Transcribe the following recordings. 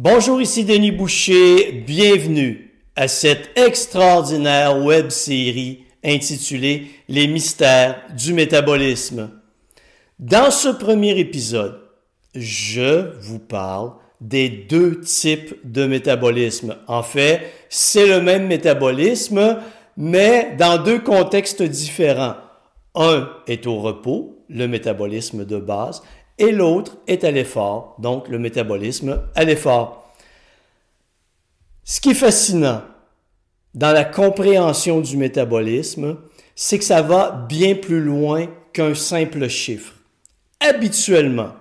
Bonjour, ici Denis Boucher. Bienvenue à cette extraordinaire web série intitulée Les mystères du métabolisme. Dans ce premier épisode, je vous parle des deux types de métabolisme. En fait, c'est le même métabolisme, mais dans deux contextes différents. Un est au repos, le métabolisme de base, et l'autre est à l'effort, donc le métabolisme à l'effort. Ce qui est fascinant dans la compréhension du métabolisme, c'est que ça va bien plus loin qu'un simple chiffre. Habituellement,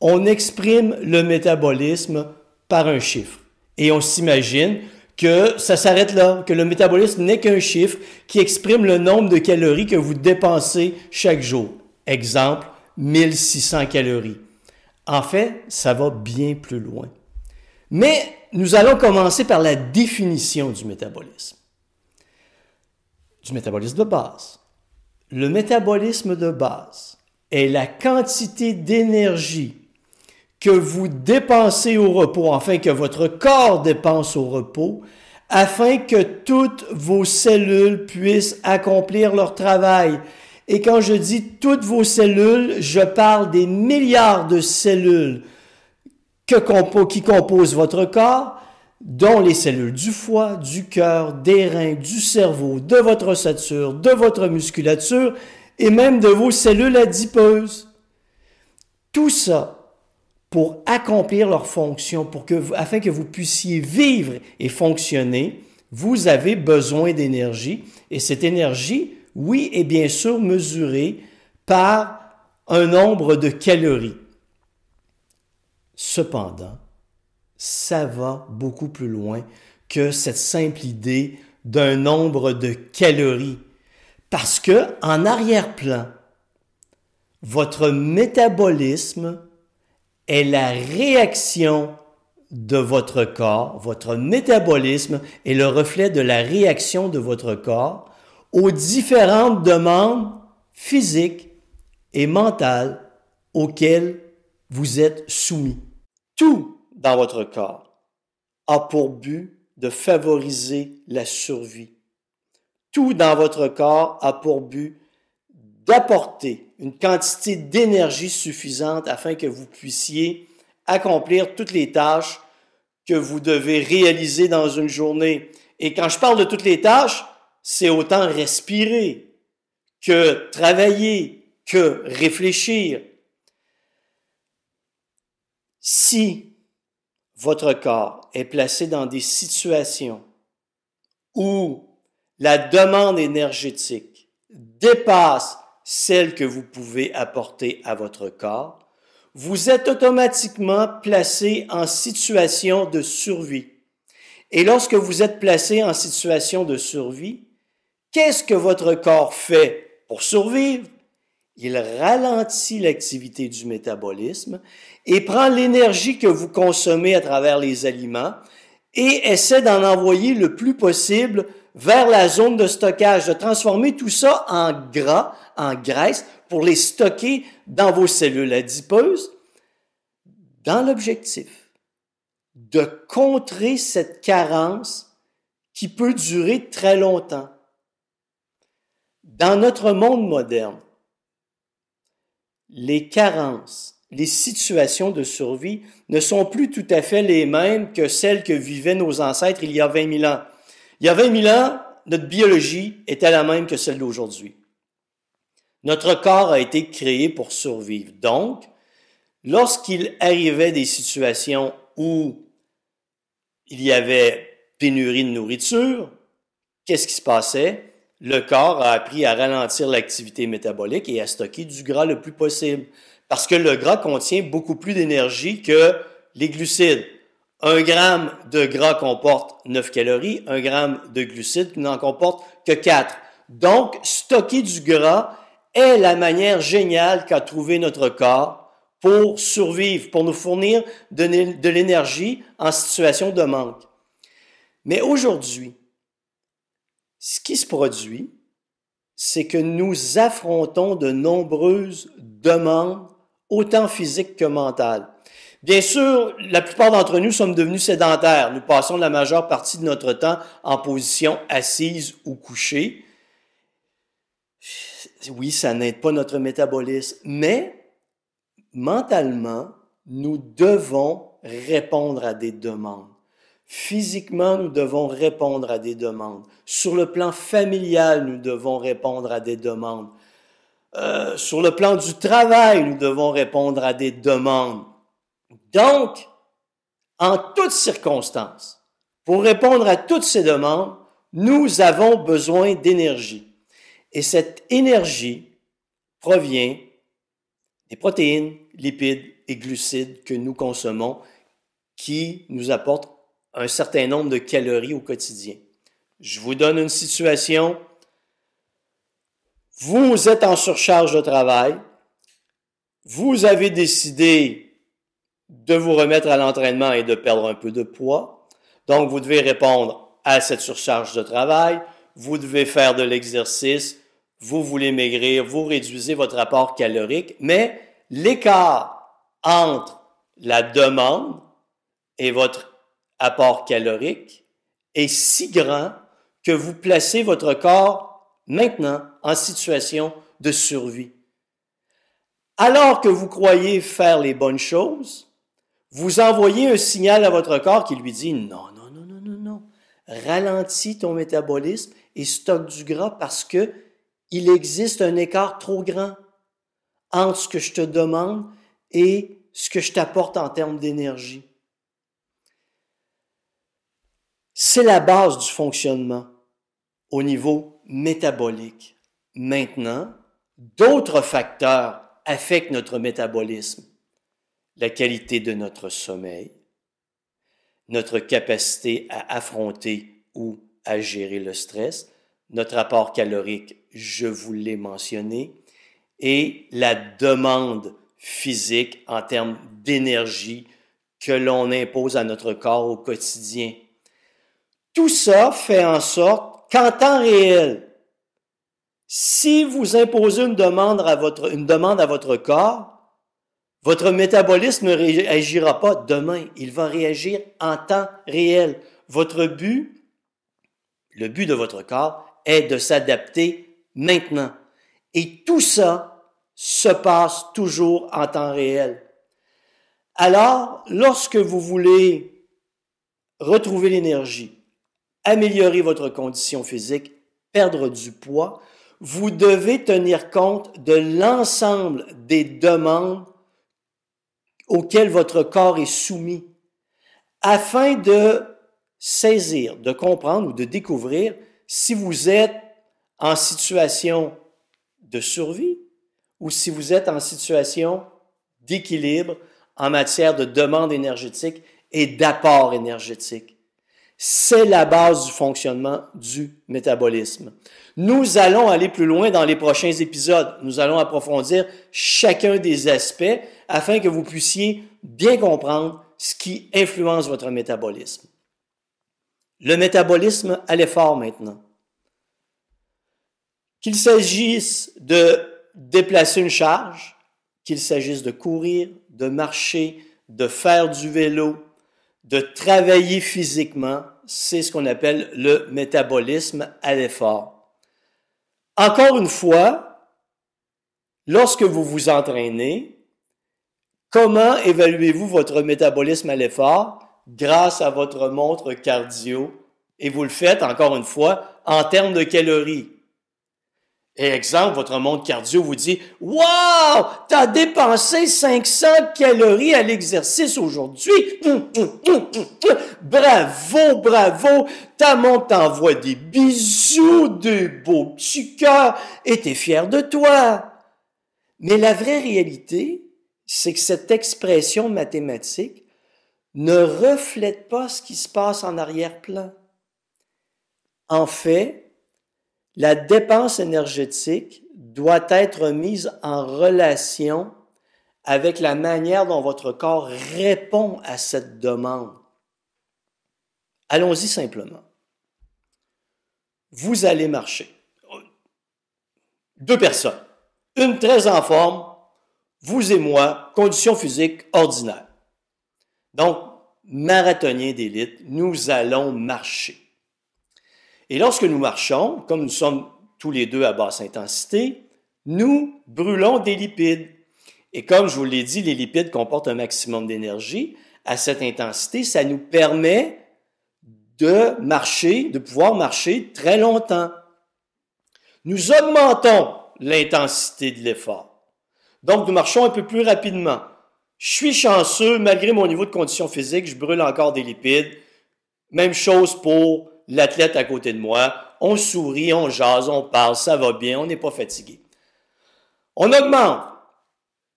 on exprime le métabolisme par un chiffre et on s'imagine que ça s'arrête là, que le métabolisme n'est qu'un chiffre qui exprime le nombre de calories que vous dépensez chaque jour. Exemple, 1600 calories. En fait, ça va bien plus loin. Mais nous allons commencer par la définition du métabolisme. Du métabolisme de base. Le métabolisme de base est la quantité d'énergie que vous dépensez au repos, enfin que votre corps dépense au repos, afin que toutes vos cellules puissent accomplir leur travail et quand je dis toutes vos cellules, je parle des milliards de cellules qui composent votre corps, dont les cellules du foie, du cœur, des reins, du cerveau, de votre ossature, de votre musculature et même de vos cellules adipeuses. Tout ça pour accomplir leurs fonctions, pour afin que vous puissiez vivre et fonctionner, vous avez besoin d'énergie et cette énergie, oui, et bien sûr mesuré par un nombre de calories. Cependant, ça va beaucoup plus loin que cette simple idée d'un nombre de calories. Parce que, en arrière-plan, votre métabolisme est la réaction de votre corps. Votre métabolisme est le reflet de la réaction de votre corps aux différentes demandes physiques et mentales auxquelles vous êtes soumis. Tout dans votre corps a pour but de favoriser la survie. Tout dans votre corps a pour but d'apporter une quantité d'énergie suffisante afin que vous puissiez accomplir toutes les tâches que vous devez réaliser dans une journée. Et quand je parle de toutes les tâches, c'est autant respirer que travailler, que réfléchir. Si votre corps est placé dans des situations où la demande énergétique dépasse celle que vous pouvez apporter à votre corps, vous êtes automatiquement placé en situation de survie. Et lorsque vous êtes placé en situation de survie, Qu'est-ce que votre corps fait pour survivre? Il ralentit l'activité du métabolisme et prend l'énergie que vous consommez à travers les aliments et essaie d'en envoyer le plus possible vers la zone de stockage, de transformer tout ça en gras, en graisse, pour les stocker dans vos cellules adipeuses, dans l'objectif de contrer cette carence qui peut durer très longtemps. Dans notre monde moderne, les carences, les situations de survie ne sont plus tout à fait les mêmes que celles que vivaient nos ancêtres il y a 20 000 ans. Il y a 20 000 ans, notre biologie était la même que celle d'aujourd'hui. Notre corps a été créé pour survivre. Donc, lorsqu'il arrivait des situations où il y avait pénurie de nourriture, qu'est-ce qui se passait? le corps a appris à ralentir l'activité métabolique et à stocker du gras le plus possible. Parce que le gras contient beaucoup plus d'énergie que les glucides. Un gramme de gras comporte 9 calories, un gramme de glucides n'en comporte que 4. Donc, stocker du gras est la manière géniale qu'a trouvé notre corps pour survivre, pour nous fournir de l'énergie en situation de manque. Mais aujourd'hui, ce qui se produit, c'est que nous affrontons de nombreuses demandes, autant physiques que mentales. Bien sûr, la plupart d'entre nous sommes devenus sédentaires. Nous passons la majeure partie de notre temps en position assise ou couchée. Oui, ça n'aide pas notre métabolisme, mais mentalement, nous devons répondre à des demandes. Physiquement, nous devons répondre à des demandes. Sur le plan familial, nous devons répondre à des demandes. Euh, sur le plan du travail, nous devons répondre à des demandes. Donc, en toutes circonstances, pour répondre à toutes ces demandes, nous avons besoin d'énergie. Et cette énergie provient des protéines, lipides et glucides que nous consommons qui nous apportent un certain nombre de calories au quotidien. Je vous donne une situation. Vous êtes en surcharge de travail. Vous avez décidé de vous remettre à l'entraînement et de perdre un peu de poids. Donc, vous devez répondre à cette surcharge de travail. Vous devez faire de l'exercice. Vous voulez maigrir. Vous réduisez votre apport calorique. Mais l'écart entre la demande et votre apport calorique est si grand que vous placez votre corps maintenant en situation de survie. Alors que vous croyez faire les bonnes choses, vous envoyez un signal à votre corps qui lui dit non, non, non, non, non, non, ralentis ton métabolisme et stocke du gras parce que il existe un écart trop grand entre ce que je te demande et ce que je t'apporte en termes d'énergie. C'est la base du fonctionnement au niveau métabolique. Maintenant, d'autres facteurs affectent notre métabolisme. La qualité de notre sommeil, notre capacité à affronter ou à gérer le stress, notre apport calorique, je vous l'ai mentionné, et la demande physique en termes d'énergie que l'on impose à notre corps au quotidien. Tout ça fait en sorte qu'en temps réel, si vous imposez une demande à votre, une demande à votre corps, votre métabolisme ne réagira pas demain, il va réagir en temps réel. Votre but, le but de votre corps, est de s'adapter maintenant. Et tout ça se passe toujours en temps réel. Alors, lorsque vous voulez retrouver l'énergie, améliorer votre condition physique, perdre du poids, vous devez tenir compte de l'ensemble des demandes auxquelles votre corps est soumis afin de saisir, de comprendre ou de découvrir si vous êtes en situation de survie ou si vous êtes en situation d'équilibre en matière de demande énergétique et d'apport énergétique. C'est la base du fonctionnement du métabolisme. Nous allons aller plus loin dans les prochains épisodes. Nous allons approfondir chacun des aspects afin que vous puissiez bien comprendre ce qui influence votre métabolisme. Le métabolisme à l'effort maintenant. Qu'il s'agisse de déplacer une charge, qu'il s'agisse de courir, de marcher, de faire du vélo, de travailler physiquement, c'est ce qu'on appelle le métabolisme à l'effort. Encore une fois, lorsque vous vous entraînez, comment évaluez-vous votre métabolisme à l'effort grâce à votre montre cardio? Et vous le faites, encore une fois, en termes de calories. Et exemple, votre monde cardio vous dit Waouh, t'as dépensé 500 calories à l'exercice aujourd'hui. Hum, hum, hum, bravo, bravo. Ta montre t'envoie des bisous, de beaux petits cœurs et t'es fier de toi. Mais la vraie réalité, c'est que cette expression mathématique ne reflète pas ce qui se passe en arrière-plan. En fait, la dépense énergétique doit être mise en relation avec la manière dont votre corps répond à cette demande. Allons-y simplement. Vous allez marcher. Deux personnes. Une très en forme, vous et moi, conditions physiques ordinaires. Donc, marathoniens d'élite, nous allons marcher. Et lorsque nous marchons, comme nous sommes tous les deux à basse intensité, nous brûlons des lipides. Et comme je vous l'ai dit, les lipides comportent un maximum d'énergie. À cette intensité, ça nous permet de marcher, de pouvoir marcher très longtemps. Nous augmentons l'intensité de l'effort. Donc, nous marchons un peu plus rapidement. Je suis chanceux, malgré mon niveau de condition physique, je brûle encore des lipides. Même chose pour l'athlète à côté de moi, on sourit, on jase, on parle, ça va bien, on n'est pas fatigué. On augmente.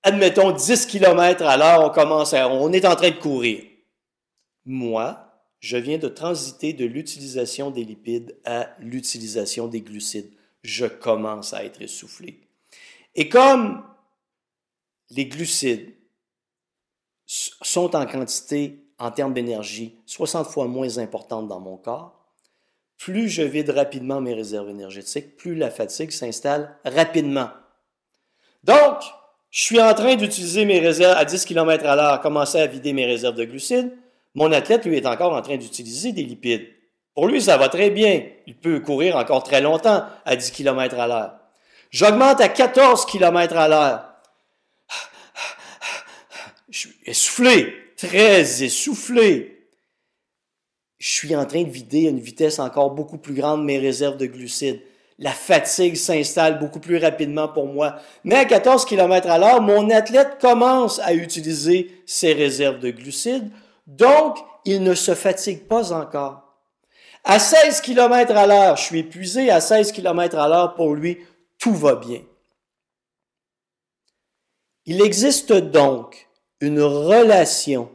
Admettons 10 km à l'heure, on commence à, on est en train de courir. Moi, je viens de transiter de l'utilisation des lipides à l'utilisation des glucides. Je commence à être essoufflé. Et comme les glucides sont en quantité, en termes d'énergie, 60 fois moins importantes dans mon corps, plus je vide rapidement mes réserves énergétiques, plus la fatigue s'installe rapidement. Donc, je suis en train d'utiliser mes réserves à 10 km à l'heure, commencer à vider mes réserves de glucides. Mon athlète, lui, est encore en train d'utiliser des lipides. Pour lui, ça va très bien. Il peut courir encore très longtemps à 10 km à l'heure. J'augmente à 14 km à l'heure. Je suis essoufflé, très essoufflé je suis en train de vider à une vitesse encore beaucoup plus grande mes réserves de glucides. La fatigue s'installe beaucoup plus rapidement pour moi. Mais à 14 km à l'heure, mon athlète commence à utiliser ses réserves de glucides, donc il ne se fatigue pas encore. À 16 km à l'heure, je suis épuisé, à 16 km à l'heure, pour lui, tout va bien. Il existe donc une relation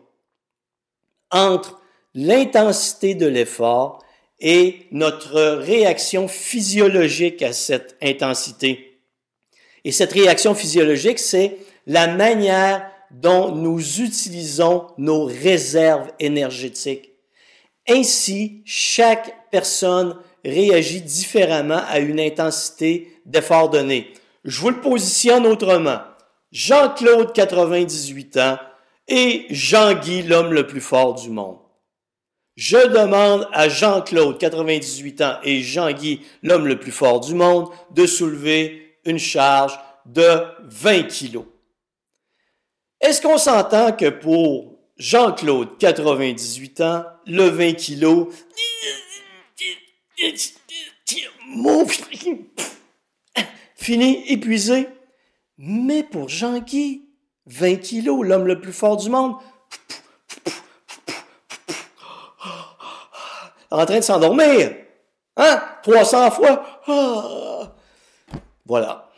entre l'intensité de l'effort et notre réaction physiologique à cette intensité. Et cette réaction physiologique, c'est la manière dont nous utilisons nos réserves énergétiques. Ainsi, chaque personne réagit différemment à une intensité d'effort donnée. Je vous le positionne autrement. Jean-Claude, 98 ans, et Jean-Guy, l'homme le plus fort du monde. Je demande à Jean-Claude, 98 ans, et Jean-Guy, l'homme le plus fort du monde, de soulever une charge de 20 kilos. Est-ce qu'on s'entend que pour Jean-Claude, 98 ans, le 20 kilos, fini, épuisé. Mais pour Jean-Guy, 20 kilos, l'homme le plus fort du monde, en train de s'endormir. Hein? 300 fois. Ah! Voilà.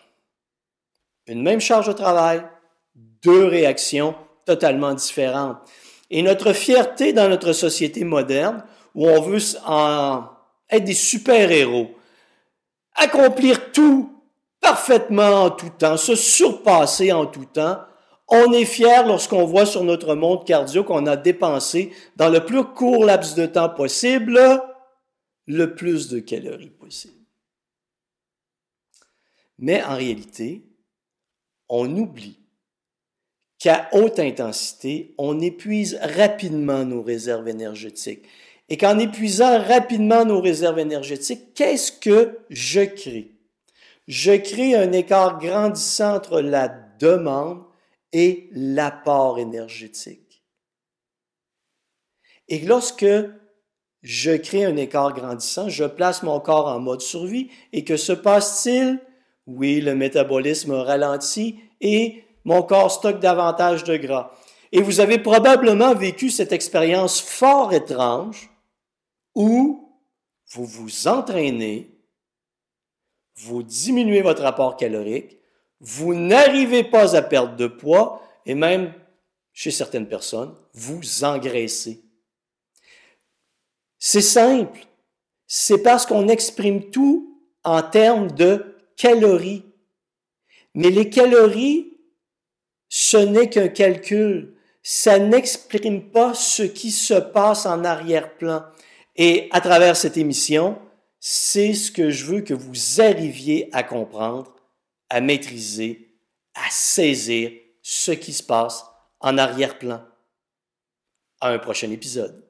Une même charge de travail, deux réactions totalement différentes. Et notre fierté dans notre société moderne, où on veut être des super-héros, accomplir tout parfaitement en tout temps, se surpasser en tout temps, on est fier lorsqu'on voit sur notre montre cardio qu'on a dépensé dans le plus court laps de temps possible le plus de calories possible. Mais en réalité, on oublie qu'à haute intensité, on épuise rapidement nos réserves énergétiques. Et qu'en épuisant rapidement nos réserves énergétiques, qu'est-ce que je crée? Je crée un écart grandissant entre la demande et l'apport énergétique. Et lorsque je crée un écart grandissant, je place mon corps en mode survie et que se passe-t-il? Oui, le métabolisme ralentit et mon corps stocke davantage de gras. Et vous avez probablement vécu cette expérience fort étrange où vous vous entraînez, vous diminuez votre apport calorique, vous n'arrivez pas à perdre de poids et même, chez certaines personnes, vous engraissez. C'est simple. C'est parce qu'on exprime tout en termes de calories. Mais les calories, ce n'est qu'un calcul. Ça n'exprime pas ce qui se passe en arrière-plan. Et à travers cette émission, c'est ce que je veux que vous arriviez à comprendre à maîtriser, à saisir ce qui se passe en arrière-plan. À un prochain épisode.